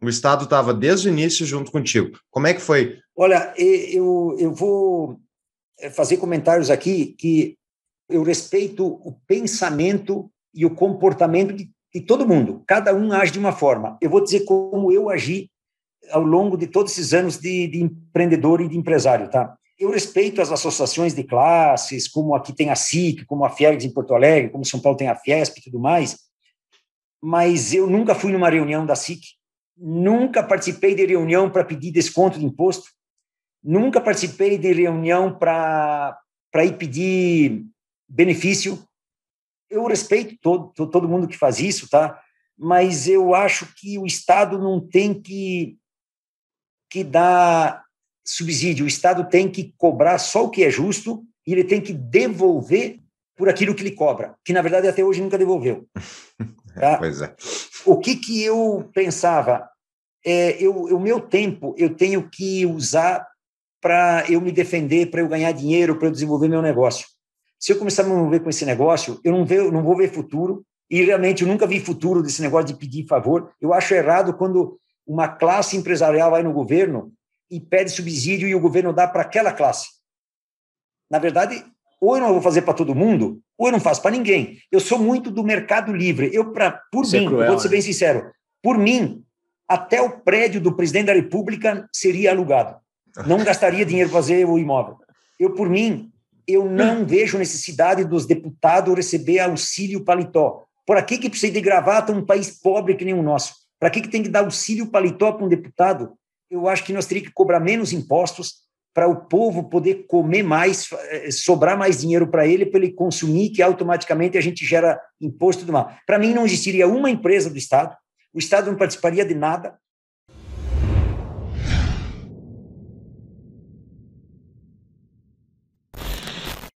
O Estado estava desde o início junto contigo. Como é que foi? Olha, eu, eu vou eh, fazer comentários aqui que eu respeito o pensamento e o comportamento de, de todo mundo. Cada um age de uma forma. Eu vou dizer como eu agi ao longo de todos esses anos de, de empreendedor e de empresário, tá? Eu respeito as associações de classes, como aqui tem a SIC, como a Fiergs em Porto Alegre, como São Paulo tem a Fiesp e tudo mais, mas eu nunca fui numa reunião da SIC, Nunca participei de reunião para pedir desconto de imposto. Nunca participei de reunião para ir pedir benefício. Eu respeito todo, todo mundo que faz isso, tá? Mas eu acho que o Estado não tem que, que dar subsídio. O Estado tem que cobrar só o que é justo e ele tem que devolver por aquilo que ele cobra, que na verdade até hoje nunca devolveu. Tá? pois é o que, que eu pensava? É, eu, o meu tempo eu tenho que usar para eu me defender, para eu ganhar dinheiro, para eu desenvolver meu negócio. Se eu começar a me envolver com esse negócio, eu não, vejo, não vou ver futuro, e realmente eu nunca vi futuro desse negócio de pedir favor. Eu acho errado quando uma classe empresarial vai no governo e pede subsídio e o governo dá para aquela classe. Na verdade, ou eu não vou fazer para todo mundo, ou eu não faço para ninguém. Eu sou muito do mercado livre. Eu, pra, por Isso é mim, é cruel, vou ser né? bem né? sincero, por mim, até o prédio do presidente da República seria alugado. Não gastaria dinheiro para fazer o imóvel. Eu, por mim, eu não vejo necessidade dos deputados receber auxílio paletó. Por que, que precisa de gravata um país pobre que nem o nosso? Para que, que tem que dar auxílio paletó para um deputado? Eu acho que nós teríamos que cobrar menos impostos, para o povo poder comer mais, eh, sobrar mais dinheiro para ele, para ele consumir, que automaticamente a gente gera imposto do mal. Para mim, não existiria uma empresa do Estado, o Estado não participaria de nada,